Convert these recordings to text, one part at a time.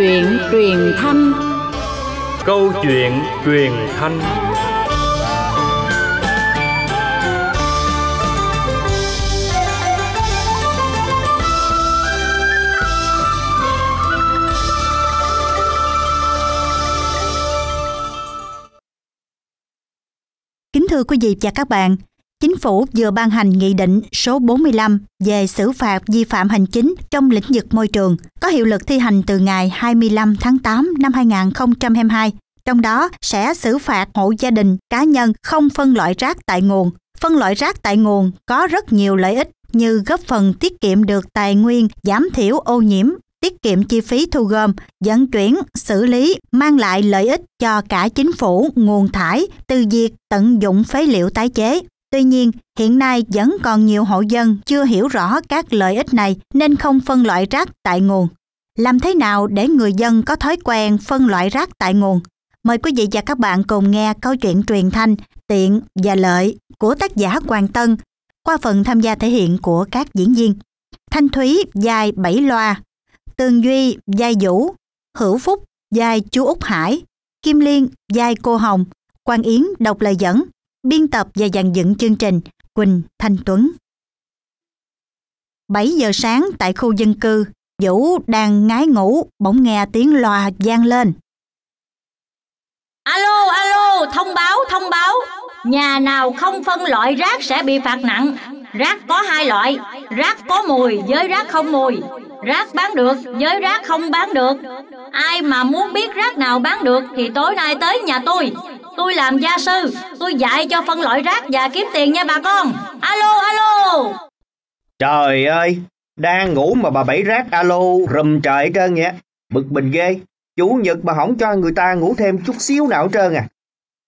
chuyện truyền thanh Câu chuyện truyền thanh Kính thưa quý vị và các bạn, Chính phủ vừa ban hành Nghị định số 45 về xử phạt vi phạm hành chính trong lĩnh vực môi trường, có hiệu lực thi hành từ ngày 25 tháng 8 năm 2022. Trong đó sẽ xử phạt hộ gia đình cá nhân không phân loại rác tại nguồn. Phân loại rác tại nguồn có rất nhiều lợi ích như góp phần tiết kiệm được tài nguyên, giảm thiểu ô nhiễm, tiết kiệm chi phí thu gom, vận chuyển, xử lý, mang lại lợi ích cho cả chính phủ, nguồn thải từ việc tận dụng phế liệu tái chế. Tuy nhiên, hiện nay vẫn còn nhiều hộ dân chưa hiểu rõ các lợi ích này nên không phân loại rác tại nguồn. Làm thế nào để người dân có thói quen phân loại rác tại nguồn? Mời quý vị và các bạn cùng nghe câu chuyện truyền thanh Tiện và Lợi của tác giả Quang Tân qua phần tham gia thể hiện của các diễn viên. Thanh Thúy dài Bảy Loa, Tường Duy dài Vũ, Hữu Phúc dài Chú Úc Hải, Kim Liên dài Cô Hồng, Quang Yến đọc lời dẫn Biên tập và dàn dựng chương trình Quỳnh Thanh Tuấn 7 giờ sáng tại khu dân cư, Vũ đang ngái ngủ, bỗng nghe tiếng loa vang lên. Alo, alo, thông báo, thông báo. Nhà nào không phân loại rác sẽ bị phạt nặng. Rác có hai loại, rác có mùi với rác không mùi. Rác bán được với rác không bán được. Ai mà muốn biết rác nào bán được thì tối nay tới nhà tôi. Tôi làm gia sư Tôi dạy cho phân loại rác và kiếm tiền nha bà con Alo alo Trời ơi Đang ngủ mà bà bảy rác alo rùm trời trơn nhé Bực mình ghê Chủ nhật bà không cho người ta ngủ thêm chút xíu nào trơn à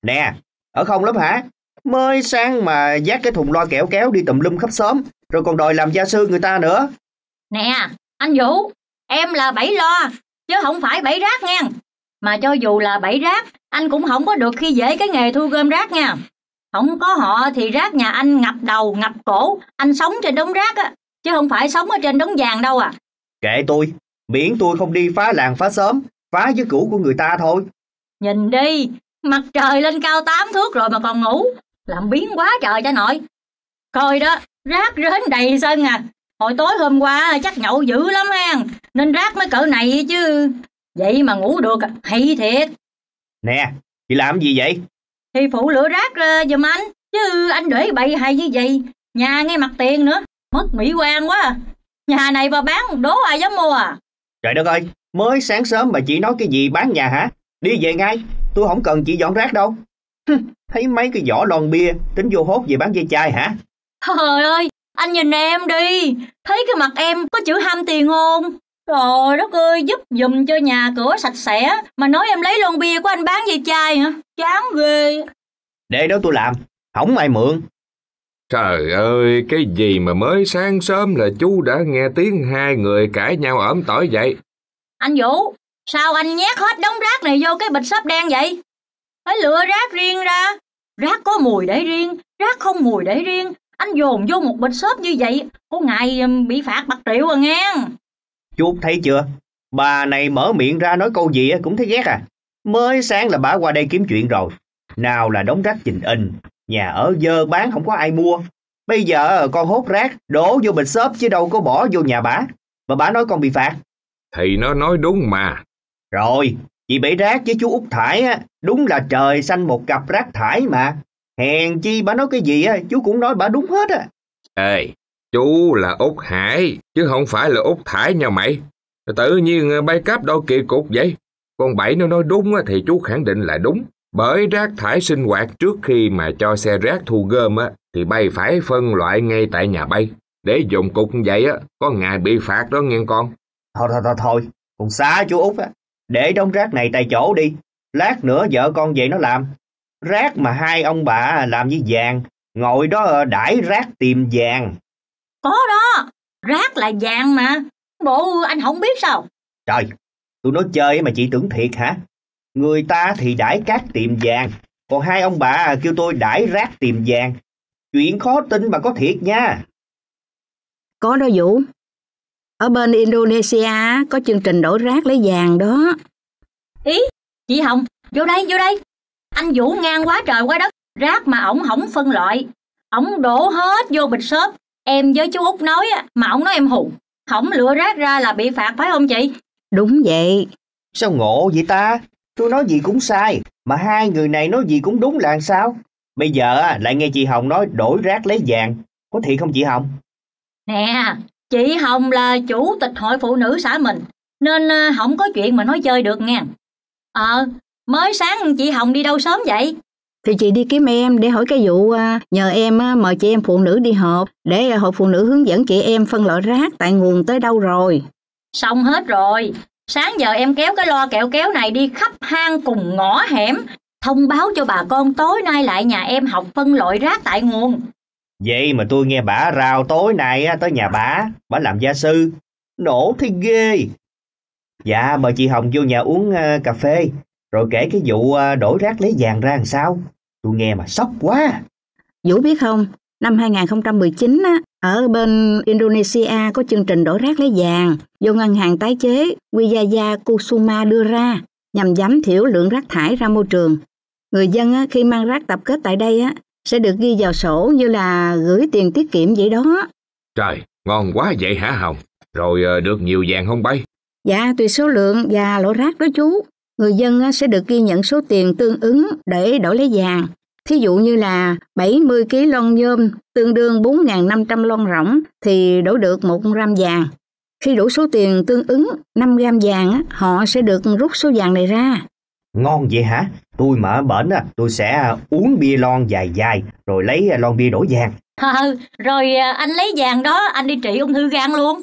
Nè Ở không lắm hả Mới sáng mà dắt cái thùng loa kẹo kéo đi tùm lum khắp xóm Rồi còn đòi làm gia sư người ta nữa Nè anh Vũ Em là bảy lo Chứ không phải bảy rác nghe mà cho dù là bảy rác anh cũng không có được khi dễ cái nghề thu gom rác nha không có họ thì rác nhà anh ngập đầu ngập cổ anh sống trên đống rác á chứ không phải sống ở trên đống vàng đâu à kệ tôi miễn tôi không đi phá làng phá xóm phá với cũ của người ta thôi nhìn đi mặt trời lên cao tám thước rồi mà còn ngủ làm biến quá trời cho nội coi đó rác rến đầy sân à hồi tối hôm qua chắc nhậu dữ lắm hen nên rác mới cỡ này chứ vậy mà ngủ được hay thiệt Nè, chị làm gì vậy? Thì phụ lửa rác uh, giùm anh, chứ anh để bậy hay như vậy, nhà ngay mặt tiền nữa, mất mỹ quan quá à. Nhà này bà bán đố ai dám mua à? Trời đất ơi, mới sáng sớm mà chị nói cái gì bán nhà hả? Đi về ngay, tôi không cần chị dọn rác đâu. Thấy mấy cái vỏ lon bia tính vô hốt về bán dây chai hả? Trời ơi, anh nhìn em đi, thấy cái mặt em có chữ ham tiền không? Trời đất ơi, giúp dùm cho nhà cửa sạch sẽ Mà nói em lấy lon bia của anh bán dây chai hả? Chán ghê Để đó tôi làm, không ai mượn Trời ơi, cái gì mà mới sáng sớm là chú đã nghe tiếng hai người cãi nhau ẩm tỏi vậy? Anh Vũ, sao anh nhét hết đống rác này vô cái bịch xốp đen vậy? Phải lựa rác riêng ra. Rác có mùi để riêng, rác không mùi để riêng. Anh dồn vô một bịch xốp như vậy, có ngày bị phạt bạc triệu à nghe. Chú thấy chưa? Bà này mở miệng ra nói câu gì cũng thấy ghét à. Mới sáng là bà qua đây kiếm chuyện rồi. Nào là đống rác trình in, nhà ở dơ bán không có ai mua. Bây giờ con hốt rác, đổ vô bịch xốp chứ đâu có bỏ vô nhà bà. Mà bà nói con bị phạt. Thì nó nói đúng mà. Rồi, chị bể rác với chú Út Thải á, đúng là trời xanh một cặp rác thải mà. Hèn chi bà nói cái gì á, chú cũng nói bà đúng hết á. Ê, Chú là Út Hải, chứ không phải là Út Thải nha mày. Tự nhiên ờ, bay cáp đâu kỳ cục vậy. Con Bảy nó nói đúng thì chú khẳng định là đúng. Bởi rác thải sinh hoạt trước khi mà cho xe rác thu gom á, thì bay phải phân loại ngay tại nhà bay. Để dùng cục vậy á, có ngày bị phạt đó nghe con. Thôi thôi thôi thôi, còn xá chú Út á. Để đống rác này tại chỗ đi. Lát nữa vợ con về nó làm. Rác mà hai ông bà làm với vàng, ngồi đó ờ, đãi rác tìm vàng. Có đó, rác là vàng mà, bộ anh không biết sao? Trời, tụi nó chơi mà chị tưởng thiệt hả? Người ta thì đãi cát tìm vàng, còn hai ông bà kêu tôi đãi rác tìm vàng. Chuyện khó tin mà có thiệt nha. Có đó Vũ. Ở bên Indonesia có chương trình đổi rác lấy vàng đó. Ý, chị Hồng, vô đây, vô đây. Anh Vũ ngang quá trời quá đất, rác mà ổng không phân loại. Ổng đổ hết vô bịch xốp, em với chú út nói á mà ông nói em hù không lựa rác ra là bị phạt phải không chị đúng vậy sao ngộ vậy ta tôi nói gì cũng sai mà hai người này nói gì cũng đúng là sao bây giờ lại nghe chị hồng nói đổi rác lấy vàng có thiệt không chị hồng nè chị hồng là chủ tịch hội phụ nữ xã mình nên không ờ, có chuyện mà nói chơi được nghe ờ à, mới sáng chị hồng đi đâu sớm vậy thì chị đi kiếm em để hỏi cái vụ à, nhờ em à, mời chị em phụ nữ đi họp để à, hội phụ nữ hướng dẫn chị em phân loại rác tại nguồn tới đâu rồi. Xong hết rồi, sáng giờ em kéo cái lo kẹo kéo này đi khắp hang cùng ngõ hẻm, thông báo cho bà con tối nay lại nhà em học phân loại rác tại nguồn. Vậy mà tôi nghe bà rào tối nay tới nhà bà, bà làm gia sư, nổ thì ghê. Dạ mời chị Hồng vô nhà uống cà phê, rồi kể cái vụ à, đổi rác lấy vàng ra làm sao. Tôi nghe mà sốc quá. Vũ biết không, năm 2019 á, ở bên Indonesia có chương trình đổi rác lấy vàng do ngân hàng tái chế Wijaya Kusuma đưa ra nhằm giảm thiểu lượng rác thải ra môi trường. Người dân á, khi mang rác tập kết tại đây á, sẽ được ghi vào sổ như là gửi tiền tiết kiệm vậy đó. Trời, ngon quá vậy hả Hồng? Rồi à, được nhiều vàng không bay? Dạ, tùy số lượng và loại rác đó chú người dân sẽ được ghi nhận số tiền tương ứng để đổi lấy vàng. Thí dụ như là 70 kg lon nhôm tương đương 4.500 lon rỗng thì đổi được 1 gram vàng. Khi đủ số tiền tương ứng 5 gram vàng, họ sẽ được rút số vàng này ra. Ngon vậy hả? Tôi mở bển tôi sẽ uống bia lon dài dài rồi lấy lon bia đổi vàng. À, rồi anh lấy vàng đó anh đi trị ung thư gan luôn.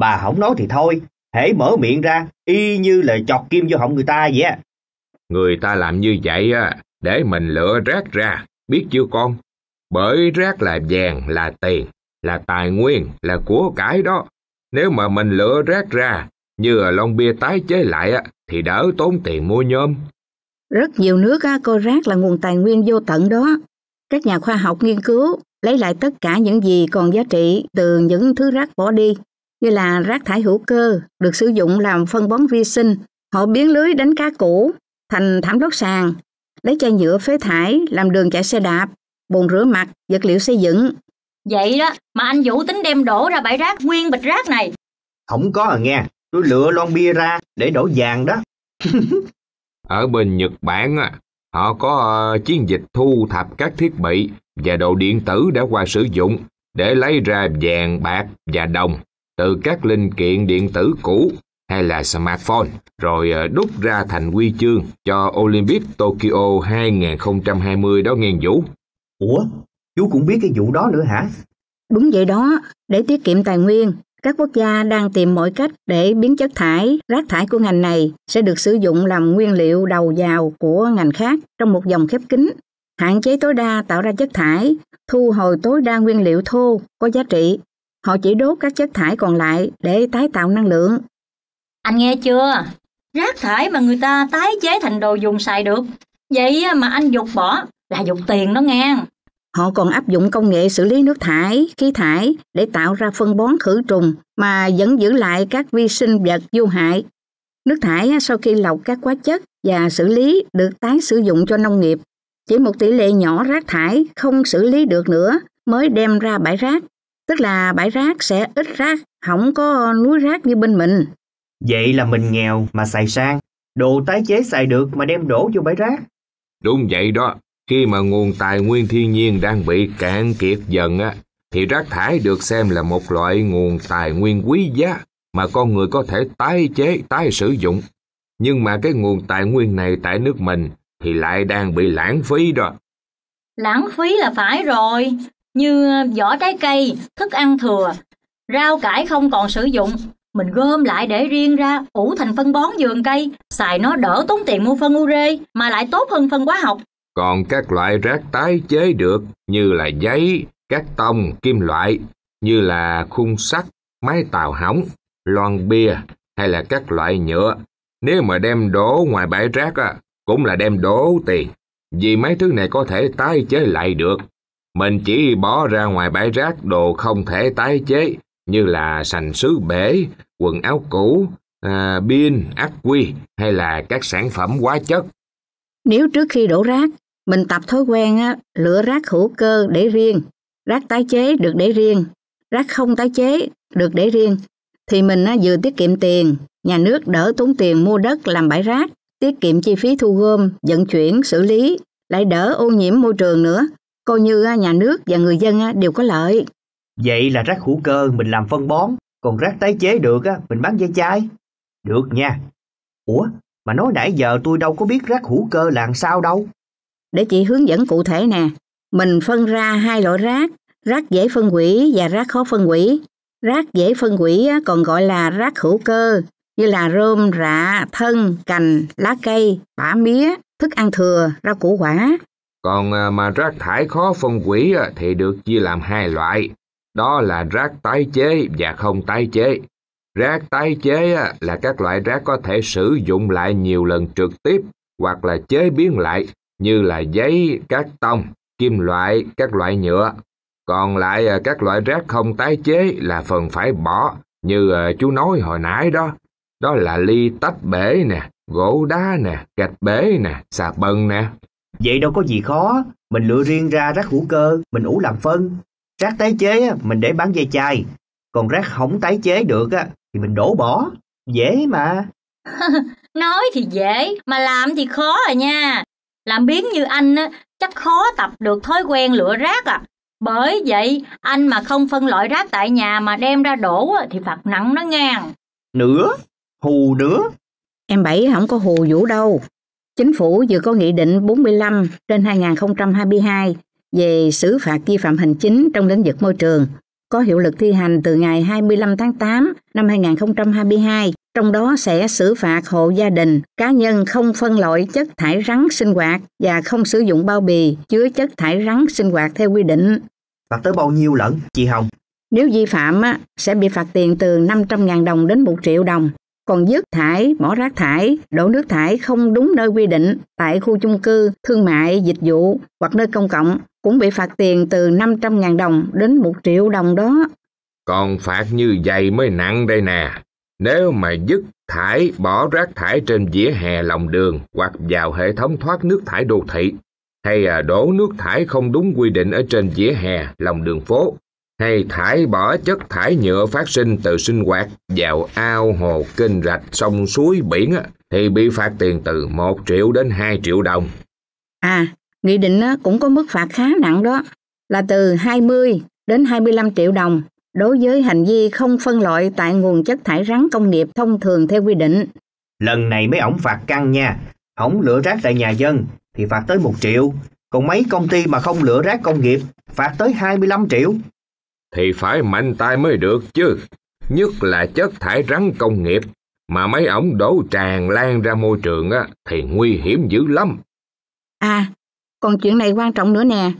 Bà không nói thì thôi, hễ mở miệng ra y như lời chọc kim vô họng người ta vậy người ta làm như vậy á để mình lựa rác ra biết chưa con bởi rác là vàng là tiền là tài nguyên là của cải đó nếu mà mình lựa rác ra như lon bia tái chế lại á thì đỡ tốn tiền mua nhôm rất nhiều nước á, coi rác là nguồn tài nguyên vô tận đó các nhà khoa học nghiên cứu lấy lại tất cả những gì còn giá trị từ những thứ rác bỏ đi như là rác thải hữu cơ được sử dụng làm phân bón vi sinh, họ biến lưới đánh cá cũ thành thảm lót sàn, lấy chai nhựa phế thải làm đường chạy xe đạp, bồn rửa mặt, vật liệu xây dựng. Vậy đó, mà anh Vũ tính đem đổ ra bãi rác nguyên bịch rác này. Không có à nghe, tôi lựa lon bia ra để đổ vàng đó. Ở bên Nhật Bản, họ có ờ, chiến dịch thu thập các thiết bị và đồ điện tử đã qua sử dụng để lấy ra vàng, bạc và đồng từ các linh kiện điện tử cũ hay là smartphone rồi ờ, đúc ra thành quy chương cho Olympic Tokyo 2020 đó nghe Vũ. Ủa, chú cũng biết cái vụ đó nữa hả? Đúng vậy đó, để tiết kiệm tài nguyên, các quốc gia đang tìm mọi cách để biến chất thải, rác thải của ngành này sẽ được sử dụng làm nguyên liệu đầu vào của ngành khác trong một dòng khép kín, hạn chế tối đa tạo ra chất thải, thu hồi tối đa nguyên liệu thô có giá trị Họ chỉ đốt các chất thải còn lại để tái tạo năng lượng. Anh nghe chưa? Rác thải mà người ta tái chế thành đồ dùng xài được. Vậy mà anh dục bỏ là dục tiền đó nghe. Họ còn áp dụng công nghệ xử lý nước thải, khí thải để tạo ra phân bón khử trùng mà vẫn giữ lại các vi sinh vật vô hại. Nước thải sau khi lọc các hóa chất và xử lý được tái sử dụng cho nông nghiệp. Chỉ một tỷ lệ nhỏ rác thải không xử lý được nữa mới đem ra bãi rác tức là bãi rác sẽ ít rác, không có núi rác như bên mình. Vậy là mình nghèo mà xài sang, đồ tái chế xài được mà đem đổ vô bãi rác. Đúng vậy đó, khi mà nguồn tài nguyên thiên nhiên đang bị cạn kiệt dần á, thì rác thải được xem là một loại nguồn tài nguyên quý giá mà con người có thể tái chế, tái sử dụng. Nhưng mà cái nguồn tài nguyên này tại nước mình thì lại đang bị lãng phí đó. Lãng phí là phải rồi, như ờ, vỏ trái cây, thức ăn thừa, rau cải không còn sử dụng. Mình gom lại để riêng ra, ủ thành phân bón vườn cây, xài nó đỡ tốn tiền mua phân ure mà lại tốt hơn phân hóa học. Còn các loại rác tái chế được như là giấy, các tông, kim loại, như là khung sắt, máy tàu hỏng, lon bia hay là các loại nhựa. Nếu mà đem đổ ngoài bãi rác á, cũng là đem đổ tiền, vì mấy thứ này có thể tái chế lại được mình chỉ bỏ ra ngoài bãi rác đồ không thể tái chế như là sành sứ bể, quần áo cũ, à, pin, ác quy hay là các sản phẩm hóa chất. Nếu trước khi đổ rác, mình tập thói quen á, lựa rác hữu cơ để riêng, rác tái chế được để riêng, rác không tái chế được để riêng, thì mình á, vừa tiết kiệm tiền, nhà nước đỡ tốn tiền mua đất làm bãi rác, tiết kiệm chi phí thu gom, vận chuyển, xử lý, lại đỡ ô nhiễm môi trường nữa, Coi như nhà nước và người dân đều có lợi. Vậy là rác hữu cơ mình làm phân bón, còn rác tái chế được mình bán dây chai. Được nha. Ủa, mà nói nãy giờ tôi đâu có biết rác hữu cơ là sao đâu. Để chị hướng dẫn cụ thể nè, mình phân ra hai loại rác, rác dễ phân hủy và rác khó phân hủy. Rác dễ phân hủy còn gọi là rác hữu cơ, như là rơm, rạ, thân, cành, lá cây, bã mía, thức ăn thừa, rau củ quả. Còn à, mà rác thải khó phân hủy à, thì được chia làm hai loại, đó là rác tái chế và không tái chế. Rác tái chế à, là các loại rác có thể sử dụng lại nhiều lần trực tiếp hoặc là chế biến lại như là giấy, các tông, kim loại, các loại nhựa. Còn lại các loại rác không tái chế là phần phải bỏ như chú nói hồi nãy đó. Đó là ly tách bể nè, gỗ đá nè, gạch bể nè, xà bần nè. Vậy đâu có gì khó, mình lựa riêng ra rác hữu cơ, mình ủ làm phân. Rác tái chế mình để bán dây chai, còn rác không tái chế được thì mình đổ bỏ, dễ mà. Nói thì dễ, mà làm thì khó à nha. Làm biến như anh chắc khó tập được thói quen lựa rác à. Bởi vậy, anh mà không phân loại rác tại nhà mà đem ra đổ thì phạt nặng nó ngang. Nữa, hù nữa. Em Bảy không có hù Vũ đâu. Chính phủ vừa có Nghị định 45 trên 2022 về xử phạt vi phạm hành chính trong lĩnh vực môi trường, có hiệu lực thi hành từ ngày 25 tháng 8 năm 2022, trong đó sẽ xử phạt hộ gia đình, cá nhân không phân loại chất thải rắn sinh hoạt và không sử dụng bao bì chứa chất thải rắn sinh hoạt theo quy định. Phạt tới bao nhiêu lần chị Hồng? Nếu vi phạm sẽ bị phạt tiền từ 500.000 đồng đến 1 triệu đồng còn dứt thải, bỏ rác thải, đổ nước thải không đúng nơi quy định tại khu chung cư, thương mại, dịch vụ hoặc nơi công cộng cũng bị phạt tiền từ 500.000 đồng đến 1 triệu đồng đó. Còn phạt như vậy mới nặng đây nè. Nếu mà dứt thải, bỏ rác thải trên vỉa hè lòng đường hoặc vào hệ thống thoát nước thải đô thị hay đổ nước thải không đúng quy định ở trên vỉa hè lòng đường phố hay thải bỏ chất thải nhựa phát sinh từ sinh hoạt vào ao, hồ, kênh rạch, sông, suối, biển thì bị phạt tiền từ 1 triệu đến 2 triệu đồng. À, nghị định cũng có mức phạt khá nặng đó, là từ 20 đến 25 triệu đồng đối với hành vi không phân loại tại nguồn chất thải rắn công nghiệp thông thường theo quy định. Lần này mấy ổng phạt căng nha, ổng lựa rác tại nhà dân thì phạt tới 1 triệu, còn mấy công ty mà không lựa rác công nghiệp phạt tới 25 triệu thì phải mạnh tay mới được chứ, nhất là chất thải rắn công nghiệp mà mấy ổng đổ tràn lan ra môi trường á, thì nguy hiểm dữ lắm. À, còn chuyện này quan trọng nữa nè,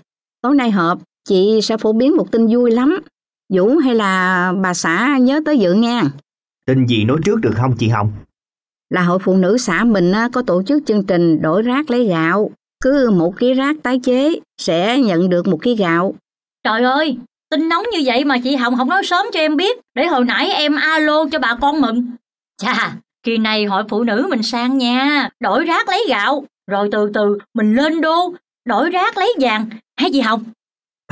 tối nay họp chị sẽ phổ biến một tin vui lắm. Vũ hay là bà xã nhớ tới dự nha. Tin gì nói trước được không chị Hồng? Là hội phụ nữ xã mình có tổ chức chương trình đổi rác lấy gạo. Cứ một ký rác tái chế sẽ nhận được một ký gạo. Trời ơi, tin nóng như vậy mà chị hồng không nói sớm cho em biết để hồi nãy em alo cho bà con mừng chà kỳ này hội phụ nữ mình sang nha đổi rác lấy gạo rồi từ từ mình lên đô đổi rác lấy vàng hay gì hồng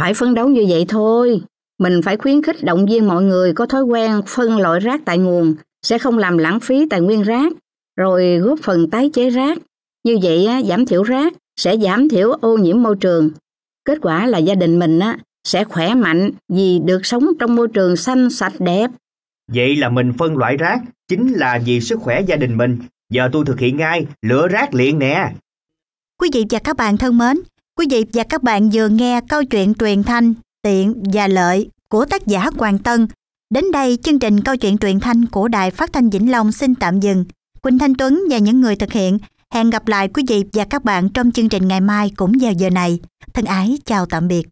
phải phấn đấu như vậy thôi mình phải khuyến khích động viên mọi người có thói quen phân loại rác tại nguồn sẽ không làm lãng phí tài nguyên rác rồi góp phần tái chế rác như vậy giảm thiểu rác sẽ giảm thiểu ô nhiễm môi trường kết quả là gia đình mình sẽ khỏe mạnh vì được sống trong môi trường xanh sạch đẹp. Vậy là mình phân loại rác chính là vì sức khỏe gia đình mình. Giờ tôi thực hiện ngay, lựa rác liền nè. Quý vị và các bạn thân mến, quý vị và các bạn vừa nghe câu chuyện truyền thanh Tiện và Lợi của tác giả Hoàng Tân. Đến đây, chương trình câu chuyện truyền thanh của Đài Phát thanh Vĩnh Long xin tạm dừng. Quỳnh Thanh Tuấn và những người thực hiện Hẹn gặp lại quý vị và các bạn trong chương trình ngày mai cũng vào giờ này. Thân ái chào tạm biệt.